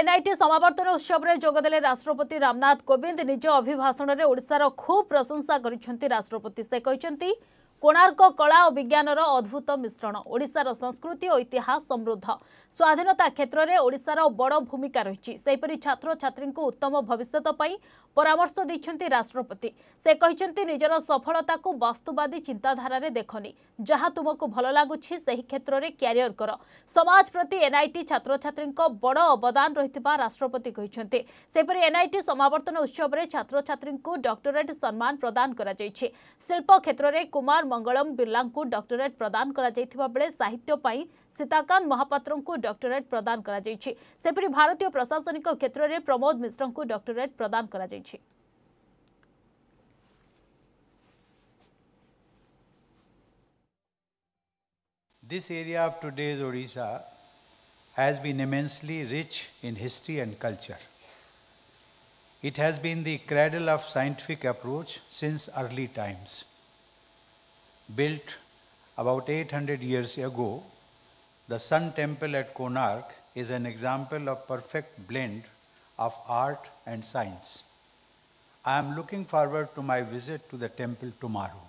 NIT সমাবর্তন উৎসবরে যোগদেলে রাষ্ট্রপতি রামনাথ কোবিন্দ নিজ অভিভাষণে ওড়শার খুব প্রশংসা করেছেন রাষ্ট্রপতি সে কিন্তু କୋଣାର୍କ କଳା ଓ ବିଜ୍ଞାନର ଅଦ୍ଭୁତ ମିଶ୍ରଣ ଓଡ଼ିଶାର ସଂସ୍କୃତି ଓ ଇତିହାସ ସମୃଦ୍ଧ ସ୍ୱାଧୀନତା କ୍ଷେତ୍ରରେ ଓଡ଼ିଶାର ବଡ଼ ଭୂମିକା ରହିଛି ସେହିପରି ଛାତ୍ରଛାତ୍ରୀଙ୍କୁ ଉତ୍ତମ ଭବିଷ୍ୟତ ପାଇଁ ପରାମର୍ଶ ଦେଇଛନ୍ତି ରାଷ୍ଟ୍ରପତି ସେ କହିଛନ୍ତି ନିଜର ସଫଳତାକୁ ବାସ୍ତୁବାଦୀ ଚିନ୍ତାଧାରାରେ ଦେଖନି ଯାହା ତୁମକୁ ଭଲ ଲାଗୁଛି ସେହି କ୍ଷେତ୍ରରେ କ୍ୟାରିୟର କର ସମାଜ ପ୍ରତି ଏନ୍ଆଇଟି ଛାତ୍ରଛାତ୍ରୀଙ୍କ ବଡ଼ ଅବଦାନ ରହିଥିବା ରାଷ୍ଟ୍ରପତି କହିଛନ୍ତି ସେହିପରି ଏନ୍ଆଇଟି ସମାବର୍ତ୍ତନ ଉତ୍ସବରେ ଛାତ୍ରଛାତ୍ରୀଙ୍କୁ ଡକ୍ଟୋରେଟ୍ ସମ୍ମାନ ପ୍ରଦାନ କରାଯାଇଛି ଶିଳ୍ପ କ୍ଷେତ୍ରରେ କୁମାର मंगलम बिर्ला को डक्टरेट प्रदान बेले साहित्य सीताकांत महापात्र को डक्टरेट प्रदान से भारतीय प्रशासनिक क्षेत्र में प्रमोद मिश्र को डक्टरेट प्रदान This area of today's Odisha has been immensely rich in history and culture. It has been the cradle of scientific approach since early times. built about 800 years ago, the Sun Temple at Konark is an example of perfect blend of art and science. I am looking forward to my visit to the temple tomorrow.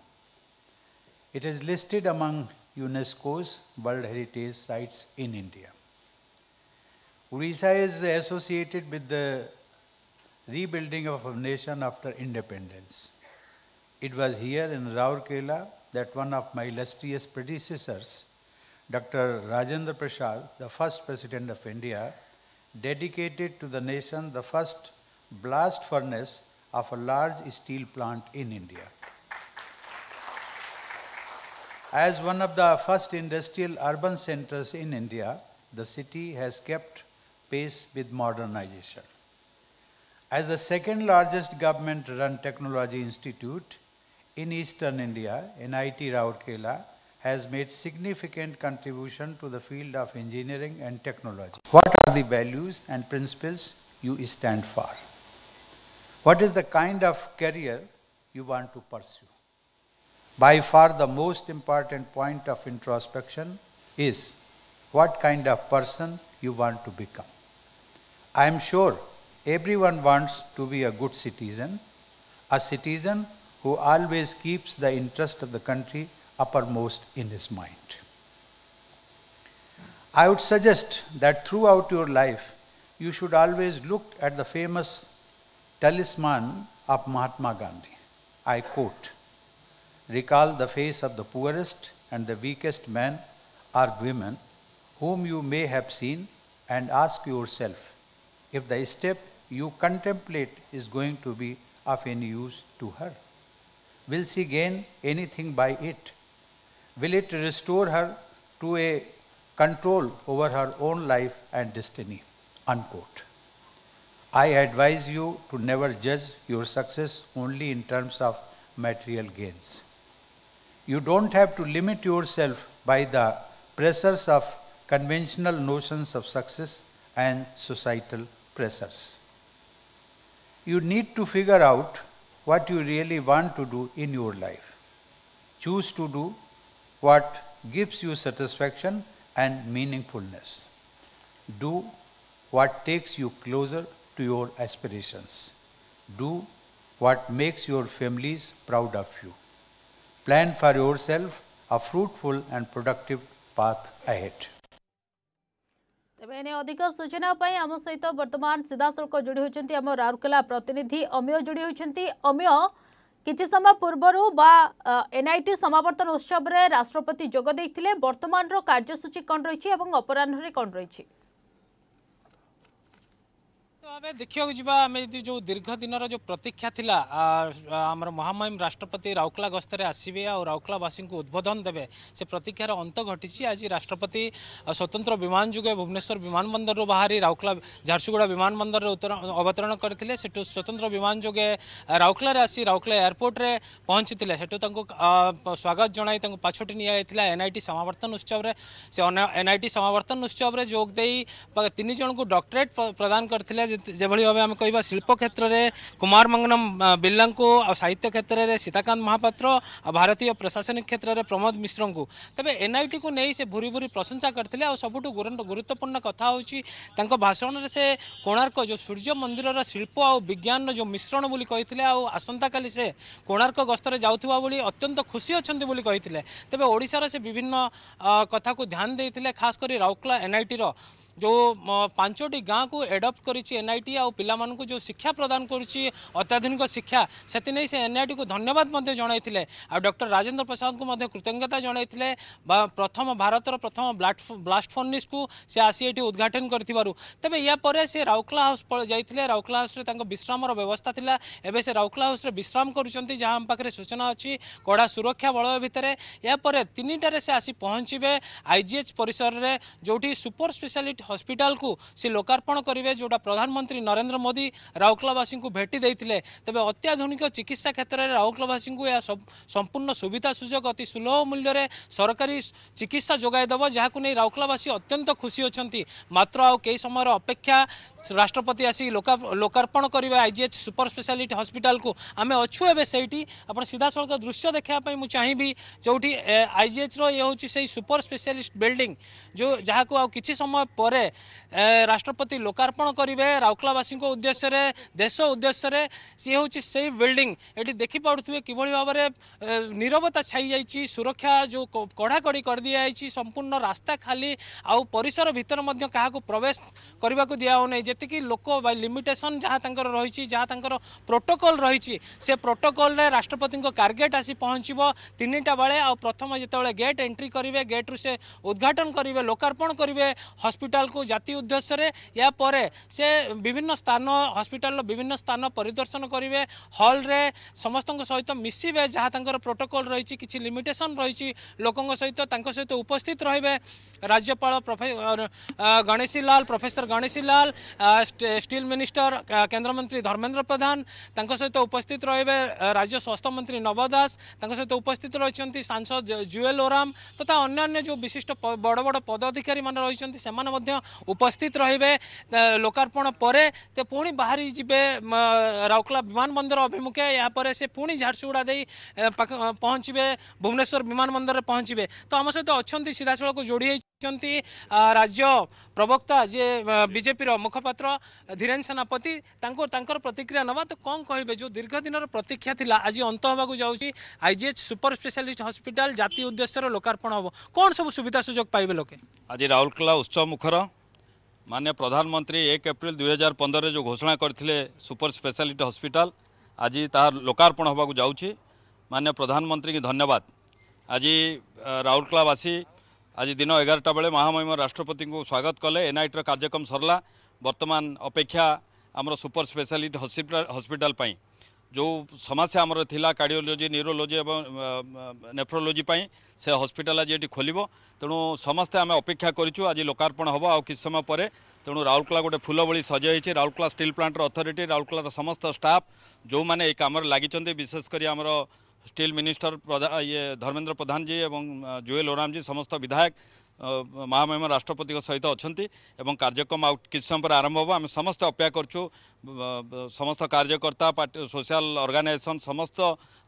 It is listed among UNESCO's World Heritage Sites in India. Orissa is associated with the rebuilding of a nation after independence. It was here in Raurkela that one of my illustrious predecessors, Dr. Rajendra Prasad, the first president of India, dedicated to the nation the first blast furnace of a large steel plant in India. As one of the first industrial urban centers in India, the city has kept pace with modernization. As the second largest government run technology institute, in eastern India, NIT Raurkela has made significant contribution to the field of engineering and technology. What are the values and principles you stand for? What is the kind of career you want to pursue? By far the most important point of introspection is what kind of person you want to become. I am sure everyone wants to be a good citizen, a citizen who always keeps the interest of the country uppermost in his mind. I would suggest that throughout your life, you should always look at the famous talisman of Mahatma Gandhi. I quote, recall the face of the poorest and the weakest man or women whom you may have seen and ask yourself if the step you contemplate is going to be of any use to her. Will she gain anything by it? Will it restore her to a control over her own life and destiny? Unquote. I advise you to never judge your success only in terms of material gains. You don't have to limit yourself by the pressures of conventional notions of success and societal pressures. You need to figure out what you really want to do in your life. Choose to do what gives you satisfaction and meaningfulness. Do what takes you closer to your aspirations. Do what makes your families proud of you. Plan for yourself a fruitful and productive path ahead. ତେବେ ଏନେଇ ଅଧିକ ସୂଚନା ପାଇଁ ଆମ ସହିତ ବର୍ତ୍ତମାନ ସିଧାସଳଖ ଯୋଡ଼ି ହୋଇଛନ୍ତି ଆମ ରାଉରକେଲା ପ୍ରତିନିଧି ଅମୀୟ ଯୋଡ଼ି ହୋଇଛନ୍ତି ଅମୀୟ କିଛି ସମୟ ପୂର୍ବରୁ ବା ଏନ୍ଆଇଟି ସମାବର୍ତ୍ତନ ଉତ୍ସବରେ ରାଷ୍ଟ୍ରପତି ଯୋଗ ଦେଇଥିଲେ ବର୍ତ୍ତମାନର କାର୍ଯ୍ୟସୂଚୀ କ'ଣ ରହିଛି ଏବଂ ଅପରାହ୍ନରେ କ'ଣ ରହିଛି आम देखा जाए जो दीर्घ दिन जो प्रतीक्षा था आम महामहिम राष्ट्रपति राउकला गस्तर आसवे और राउकलावासी को उद्बोधन देवे से प्रतीक्षार अंत घटी आज राष्ट्रपति स्वतंत्र विमान जुगे भुवनेश्वर विमान विमानबंदर बाहरी राउकला झारसुगुड़ा विमानबंदर अवतरण करते स्वतंत्र विमान जुगे राउकलें आसी राउकला एयरपोर्ट में पहुंची थे सेठ स्वागत जनई पछोटी निया एन आई टी समावर्तन उत्सव से एन आई टी समावर्तन उत्सव में जोगदे तीन जन को डक्टरेट प्रदान करते ଯେଭଳି ଭାବେ ଆମେ କହିବା ଶିଳ୍ପ କ୍ଷେତ୍ରରେ କୁମାର ମଙ୍ଗନମ ବିର୍ଲାଙ୍କୁ ଆଉ ସାହିତ୍ୟ କ୍ଷେତ୍ରରେ ସୀତାକାନ୍ତ ମହାପାତ୍ର ଆଉ ଭାରତୀୟ ପ୍ରଶାସନିକ କ୍ଷେତ୍ରରେ ପ୍ରମୋଦ ମିଶ୍ରଙ୍କୁ ତେବେ ଏନ୍ଆଇଟିକୁ ନେଇ ସେ ଭୁରି ଭୁରି ପ୍ରଶଂସା କରିଥିଲେ ଆଉ ସବୁଠୁ ଗୁରୁତ୍ୱପୂର୍ଣ୍ଣ କଥା ହେଉଛି ତାଙ୍କ ଭାଷଣରେ ସେ କୋଣାର୍କ ଯେଉଁ ସୂର୍ଯ୍ୟ ମନ୍ଦିରର ଶିଳ୍ପ ଆଉ ବିଜ୍ଞାନର ଯେଉଁ ମିଶ୍ରଣ ବୋଲି କହିଥିଲେ ଆଉ ଆସନ୍ତାକାଲି ସେ କୋଣାର୍କ ଗସ୍ତରେ ଯାଉଥିବା ଭଳି ଅତ୍ୟନ୍ତ ଖୁସି ଅଛନ୍ତି ବୋଲି କହିଥିଲେ ତେବେ ଓଡ଼ିଶାର ସେ ବିଭିନ୍ନ କଥାକୁ ଧ୍ୟାନ ଦେଇଥିଲେ ଖାସ୍ କରି ରାଉରକେଲା ଏନ୍ଆଇଟିର ଯେଉଁ ପାଞ୍ଚଟି ଗାଁକୁ ଏଡପ୍ଟ କରିଛି ଏନ୍ଆଇଟି ଆଉ ପିଲାମାନଙ୍କୁ ଯେଉଁ ଶିକ୍ଷା ପ୍ରଦାନ କରୁଛି ଅତ୍ୟାଧୁନିକ ଶିକ୍ଷା ସେଥିନେଇ ସେ ଏନ୍ଆଇଟିକୁ ଧନ୍ୟବାଦ ମଧ୍ୟ ଜଣାଇଥିଲେ ଆଉ ଡକ୍ଟର ରାଜେନ୍ଦ୍ର ପ୍ରସାଦଙ୍କୁ ମଧ୍ୟ କୃତଜ୍ଞତା ଜଣାଇଥିଲେ ବା ପ୍ରଥମ ଭାରତର ପ୍ରଥମ ବ୍ଲାଷ୍ଟ ଫର୍ଣ୍ଣିସ୍କୁ ସେ ଆସି ଏଠି ଉଦ୍ଘାଟନ କରିଥିବାରୁ ତେବେ ଏହା ପରେ ସେ ରାଉକଲା ହାଉସ୍ ଯାଇଥିଲେ ରାଉକଲା ହାଉସ୍ରେ ତାଙ୍କ ବିଶ୍ରାମର ବ୍ୟବସ୍ଥା ଥିଲା ଏବେ ସେ ରାଉକଲା ହାଉସ୍ରେ ବିଶ୍ରାମ କରୁଛନ୍ତି ଯାହା ଆମ ପାଖରେ ସୂଚନା ଅଛି କଡ଼ା ସୁରକ୍ଷା ବଳୟ ଭିତରେ ଏହାପରେ ତିନିଟାରେ ସେ ଆସି ପହଞ୍ଚିବେ ଆଇଜିଏଚ୍ ପରିସରରେ ଯେଉଁଠି ସୁପର ସ୍ପେଶାଲିଟି हस्पिटाल को सी लोकार्पण करेंगे जोटा प्रधानमंत्री नरेन्द्र मोदी राउरकेलावासी को भेटी देते तेज अत्याधुनिक चिकित्सा क्षेत्र में राउरकेलावासी को यह संपूर्ण सुविधा सुजोग अति सुलभ मूल्य सरकारी चिकित्सा जोगाईदेव जहाँ नहीं राउरकेलावासी अत्यंत खुशी अच्छा मात्र आउ कई समय अपेक्षा राष्ट्रपति आसी लोकार्पण करेंगे आईजीएच सुपर स्पेशलिटी हस्पिटाल को आम अच्छु एवं से आप सड़क दृश्य देखापी मुझे चाहिए जो आई जी ये रही सुपर स्पेशलिस्ट बिल्डिंग जो जहाँ को आ कि समय पर ଘରେ ରାଷ୍ଟ୍ରପତି ଲୋକାର୍ପଣ କରିବେ ରାଉରକେଲାବାସୀଙ୍କ ଉଦ୍ଦେଶ୍ୟରେ ଦେଶ ଉଦ୍ଦେଶ୍ୟରେ ସିଏ ହେଉଛି ସେଇ ବିଲ୍ଡିଂ ଏଠି ଦେଖିପାରୁଥିବେ କିଭଳି ଭାବରେ ନିରବତା ଛାଇ ଯାଇଛି ସୁରକ୍ଷା ଯେଉଁ କଡ଼ାକଡ଼ି କରିଦିଆଯାଇଛି ସମ୍ପୂର୍ଣ୍ଣ ରାସ୍ତା ଖାଲି ଆଉ ପରିସର ଭିତରେ ମଧ୍ୟ କାହାକୁ ପ୍ରବେଶ କରିବାକୁ ଦିଆହେଉନାହିଁ ଯେତିକି ଲୋକ ବା ଲିମିଟେସନ୍ ଯାହା ତାଙ୍କର ରହିଛି ଯାହା ତାଙ୍କର ପ୍ରୋଟୋକଲ୍ ରହିଛି ସେ ପ୍ରୋଟୋକଲ୍ରେ ରାଷ୍ଟ୍ରପତିଙ୍କ କାର୍ଗେଟ୍ ଆସି ପହଞ୍ଚିବ ତିନିଟା ବେଳେ ଆଉ ପ୍ରଥମ ଯେତେବେଳେ ଗେଟ୍ ଏଣ୍ଟ୍ରି କରିବେ ଗେଟ୍ରୁ ସେ ଉଦ୍ଘାଟନ କରିବେ ଲୋକାର୍ପଣ କରିବେ ହସ୍ପିଟାଲ ହସ୍ପିଟାଲକୁ ଜାତି ଉଦ୍ଦେଶ୍ୟରେ ଏହା ପରେ ସେ ବିଭିନ୍ନ ସ୍ଥାନ ହସ୍ପିଟାଲର ବିଭିନ୍ନ ସ୍ଥାନ ପରିଦର୍ଶନ କରିବେ ହଲ୍ରେ ସମସ୍ତଙ୍କ ସହିତ ମିଶିବେ ଯାହା ତାଙ୍କର ପ୍ରୋଟୋକଲ୍ ରହିଛି କିଛି ଲିମିଟେସନ୍ ରହିଛି ଲୋକଙ୍କ ସହିତ ତାଙ୍କ ସହିତ ଉପସ୍ଥିତ ରହିବେ ରାଜ୍ୟପାଳ professor Ganeshi Lal professor Ganeshi Lal steel minister କେନ୍ଦ୍ରମନ୍ତ୍ରୀ ଧର୍ମେନ୍ଦ୍ର ପ୍ରଧାନ ତାଙ୍କ ସହିତ ଉପସ୍ଥିତ ରହିବେ ରାଜ୍ୟ ସ୍ୱାସ୍ଥ୍ୟମନ୍ତ୍ରୀ ନବ ଦାସ ତାଙ୍କ ସହିତ ଉପସ୍ଥିତ ରହିଛନ୍ତି ସାଂସଦ ଜୁଏଲ ଓରାମ ତଥା ଅନ୍ୟାନ୍ୟ ଯେଉଁ ବିଶିଷ୍ଟ ବଡ଼ ବଡ଼ ପଦାଧିକାରୀମାନେ ରହିଛନ୍ତି ସେମାନେ ମଧ୍ୟ उपस्थित रे लोकार्पण पर पुणी बाहरी जी राउरकला विमानबंदर अभिमुखे यापर से पुणी झारसुगुड़ा दे पहुँचे भुवनेश्वर विमानबंदर पहुँचे तो आम सहित अच्छा सीधासल जोड़ी ଆସିଛନ୍ତି ରାଜ୍ୟ ପ୍ରବକ୍ତା ଯିଏ ବିଜେପିର ମୁଖପାତ୍ର ଧୀରେନ ସେନାପତି ତାଙ୍କୁ ତାଙ୍କର ପ୍ରତିକ୍ରିୟା ନେବା ତ କ'ଣ କହିବେ ଯେଉଁ ଦୀର୍ଘ ଦିନର ପ୍ରତୀକ୍ଷା ଥିଲା ଆଜି ଅନ୍ତ ହେବାକୁ ଯାଉଛି ଆଇଜିଏଚ୍ ସୁପର ସ୍ପେଶାଲିଷ୍ଟ ହସ୍ପିଟାଲ ଜାତି ଉଦ୍ଦେଶ୍ୟର ଲୋକାର୍ପଣ ହେବ କ'ଣ ସବୁ ସୁବିଧା ସୁଯୋଗ ପାଇବେ ଲୋକେ ଆଜି ରାଉରକେଲା ଉତ୍ସବ ମୁଖର मान्य प्रधानमंत्री एक एप्रिल दुई हजार पंद्रह जो घोषणा करते सुपर स्पेशालीट हस्पिटाल आज तार लोकार्पण होगा जाऊँगी मान्य प्रधानमंत्री की धन्यवाद आज राउरकेलावासी আজ দিন এগারটা বেড়ে মহামহিম রাষ্ট্রপতি স্বাগত কলে এনআইটির কার্যক্রম সরলা বর্তমান অপেক্ষা আমার সুপর স্পেশালিটি হসপিটাল পাই যে সমস্যা আমার লা কার্ডিওলোজি নিউরোলোজি এবং নেফ্রোলোজি পাই সে হসপিটাল আজ এটি খোলব তেণু সমস্তে আমি অপেক্ষা করছু আজ লোকার্পণ হব আছে সময় পরে তেণু রাউরকেলা গোটে ফুল ভি সজাই হয়েছে রাউরকেলা স্টিল প্লান্টর অথরিটি রাউরকেলার সমস্ত স্টাফ যে এই কামরে লাগিছেন বিশেষ করে আমার स्टील मिनिस्टर ये धर्मेन्द्र प्रधान जी और जुएल ओराम जी समस्त विधायक ମହାମହିମ ରାଷ୍ଟ୍ରପତିଙ୍କ ସହିତ ଅଛନ୍ତି ଏବଂ କାର୍ଯ୍ୟକ୍ରମ ଆଉ କିଛି ସମୟ ପରେ ଆରମ୍ଭ ହେବ ଆମେ ସମସ୍ତେ ଅପେକ୍ଷା କରୁଛୁ ସମସ୍ତ କାର୍ଯ୍ୟକର୍ତ୍ତା ପାର୍ଟି ସୋସିଆଲ ଅର୍ଗାନାଇଜେସନ୍ ସମସ୍ତ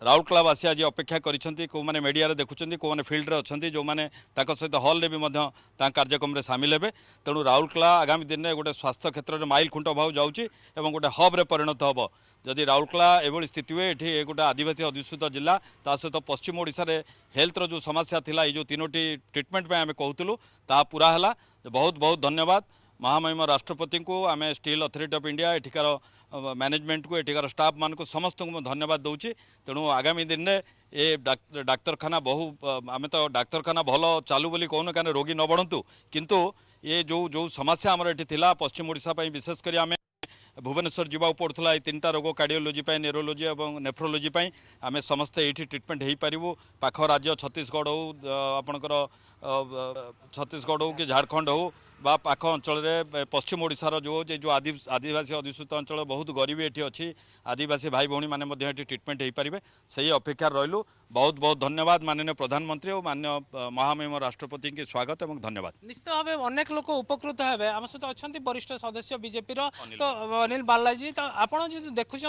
ରାଉରକେଲାବାସୀ ଆଜି ଅପେକ୍ଷା କରିଛନ୍ତି କେଉଁମାନେ ମିଡ଼ିଆରେ ଦେଖୁଛନ୍ତି କେଉଁମାନେ ଫିଲ୍ଡରେ ଅଛନ୍ତି ଯେଉଁମାନେ ତାଙ୍କ ସହିତ ହଲ୍ରେ ବି ମଧ୍ୟ ତାଙ୍କ କାର୍ଯ୍ୟକ୍ରମରେ ସାମିଲ ହେବେ ତେଣୁ ରାଉରକେଲା ଆଗାମୀ ଦିନରେ ଗୋଟେ ସ୍ୱାସ୍ଥ୍ୟ କ୍ଷେତ୍ରରେ ମାଇଲ ଖୁଣ୍ଟ ଭାଉ ଯାଉଛି ଏବଂ ଗୋଟେ ହବ୍ରେ ପରିଣତ ହେବ ଯଦି ରାଉରକେଲା ଏଭଳି ସ୍ଥିତି ହୁଏ ଏଠି ଗୋଟେ ଆଦିବାସୀ ଅଧିଷ୍ଠିତ ଜିଲ୍ଲା ତା ସହିତ ପଶ୍ଚିମ ଓଡ଼ିଶାରେ ହେଲ୍ଥର ଯେଉଁ ସମସ୍ୟା ଥିଲା ଏଇ ଯେଉଁ ତିନୋଟି ଟ୍ରିଟମେଣ୍ଟ ପାଇଁ ଆମେ କହୁଥିଲେ कहूलु ता पूरा है बहुत बहुत धन्यवाद महामहिम राष्ट्रपति को आम स्टिल अथरीटी अफ इंडिया यठिकार मैनेजमेंट को यठिकार स्टाफ मान समस्त धन्यवाद दूची तेणु आगामी दिन में ये डाक्तखाना बहु आम तो डाक्तखाना भल चलू बोली कौन कहीं रोगी न बढ़तु किंतु ये जो जो समस्या आम ये पश्चिम ओडापी विशेषकर आम भुवनेश्वर जीवा पड़ूला तीन रोग कार्डियोलोजी न्यूरोलोजी और नेफ्रोलोजी आम समस्ते ये ट्रिटमेंट हो पारू पाख राज्य छत्तीशगढ़ हो आपणकर छत्तीशगढ़ हो कि झारखंड हो বা পাখ অঞ্চলের পশ্চিম ওড়িশার যে যে আদিবাসী অধিষ্ঠিত অঞ্চল বহু গরিব এটি অছি আদিবাসী ভাই ভী মানে এটি ট্রিটমেন্ট হয়ে পারে সেই অপেক্ষার রহলু বহু বহু ধন্যবাদ মাননীয় প্রধানমন্ত্রী ও মাননীয় মহামহিম রাষ্ট্রপতি স্বাগত এবং ধন্যবাদ নিশ্চিত ভাবে অনেক লোক উপকৃত হবে আমার সহ অনেক বরিষ্ঠ সদস্য বিজেপি তো অনিল বাল্লাজি তো আপনার যদি দেখুম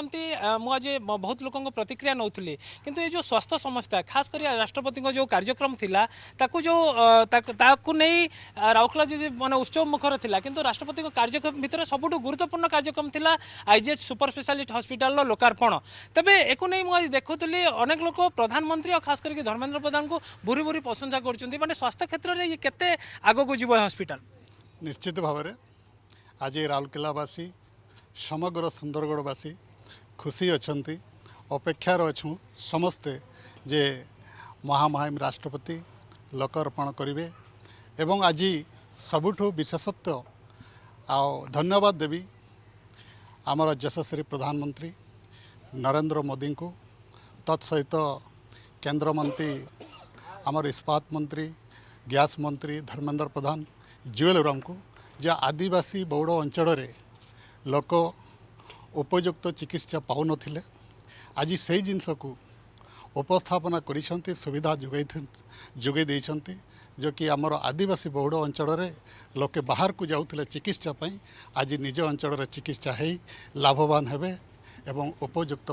মু আজ বহুত লোক প্রতিক্রিয়া নৌলি কিন্তু এই যে স্বাস্থ্য সমস্যা খাশ করে রাষ্ট্রপতি যে কার্যক্রম লা তাকে যে তাকে রাউরকেলা যদি মানে মানে উৎসব মুখর লা কিন্তু রাষ্ট্রপতি কার্যক্রম ভিতরে সবুঠু গুরুত্বপূর্ণ কার্যক্রম লা আইজিএস সুপার স্পেশালিস্ট হসপিটাল লোকার্পণ তবে একু নেই আজ দেখুলি অনেক লোক প্রধানমন্ত্রী ও খাশ করি ধর্মেন্দ্র প্রধান ভূরি ভূরি প্রশংসা করছেন মানে স্বাস্থ্য ক্ষেত্রে ইয়ে কত আগুক যাব হসপিটাল নিশ্চিত ভাবে আজ রাউরকেলাবাসী সমগ্র সুন্দরগড়বাসী খুশি অপেক্ষার অছু সমস্তে যে মহামহিম রাষ্ট্রপতি লোকার্পণ করবে এবং আজি ସବୁଠୁ ବିଶେଷତ୍ୱ ଆଉ ଧନ୍ୟବାଦ ଦେବି ଆମର ଯଶସ୍ୱୀ ପ୍ରଧାନମନ୍ତ୍ରୀ ନରେନ୍ଦ୍ର ମୋଦିଙ୍କୁ ତତ୍ ସହିତ କେନ୍ଦ୍ରମନ୍ତ୍ରୀ ଆମର ଇସ୍ପାତ ମନ୍ତ୍ରୀ ଗ୍ୟାସ୍ ମନ୍ତ୍ରୀ ଧର୍ମେନ୍ଦ୍ର ପ୍ରଧାନ ଜୁଏଲ ଓରାମଙ୍କୁ ଯେ ଆଦିବାସୀ ବୌଡ଼ ଅଞ୍ଚଳରେ ଲୋକ ଉପଯୁକ୍ତ ଚିକିତ୍ସା ପାଉନଥିଲେ ଆଜି ସେଇ ଜିନିଷକୁ ଉପସ୍ଥାପନା କରିଛନ୍ତି ସୁବିଧା ଯୋଗାଇ ଯୋଗାଇ ଦେଇଛନ୍ତି ଯେଉଁକି ଆମର ଆଦିବାସୀ ବହୁଳ ଅଞ୍ଚଳରେ ଲୋକେ ବାହାରକୁ ଯାଉଥିଲେ ଚିକିତ୍ସା ପାଇଁ ଆଜି ନିଜ ଅଞ୍ଚଳରେ ଚିକିତ୍ସା ହେଇ ଲାଭବାନ ହେବେ ଏବଂ ଉପଯୁକ୍ତ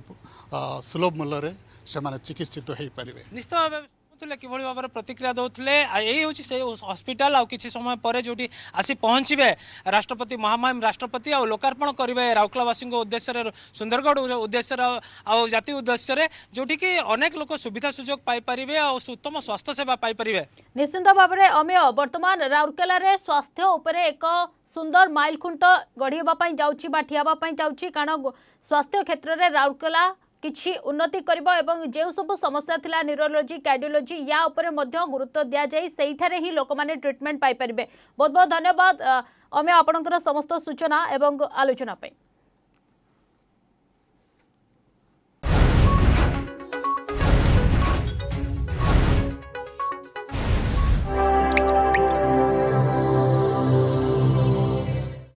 ସୁଲଭ ମୂଲ୍ୟରେ ସେମାନେ ଚିକିତ୍ସିତ ହୋଇପାରିବେ ନିଶ୍ଚିତ ଭାବେ দেখুলে কিভাবে ভাবে প্রতিক্রিয়া দেলে এই হচ্ছে সেই হসপিটাল আছে সময় পরে যেটি আসি পৌঁছবে রাষ্ট্রপতি মহামহিম রাষ্ট্রপতি আোকার্পণ করবে রাউরকেলাবাসী উদ্দেশ্যে সুন্দরগড় উদ্দেশ্যে আতি উদ্দেশ্যে যেটি কি অনেক লোক সুবিধা সুযোগ পাইপারে উত্তম স্বাস্থ্য সেবা পাইপারে নিশ্চিত ভাবে অমেয় বর্তমান রাউরকেলার স্বাস্থ্য উপরে এক সুন্দর মাইল খুঁট গড়ি হওয়া যাচ্ছি বা ঠিয়া হওয়া যাচ্ছি কারণ স্বাস্থ্য ক্ষেত্রে রাউরকেলা किसी उन्नति कर समस्या था न्यूरोलोजी कार्डियोलोजी या गुरुत्व दि जाए से ही लोक मैंने ट्रिटमेंट पाइपर बहुत बहुत धन्यवाद अमय आपण समस्त सूचना और आलोचना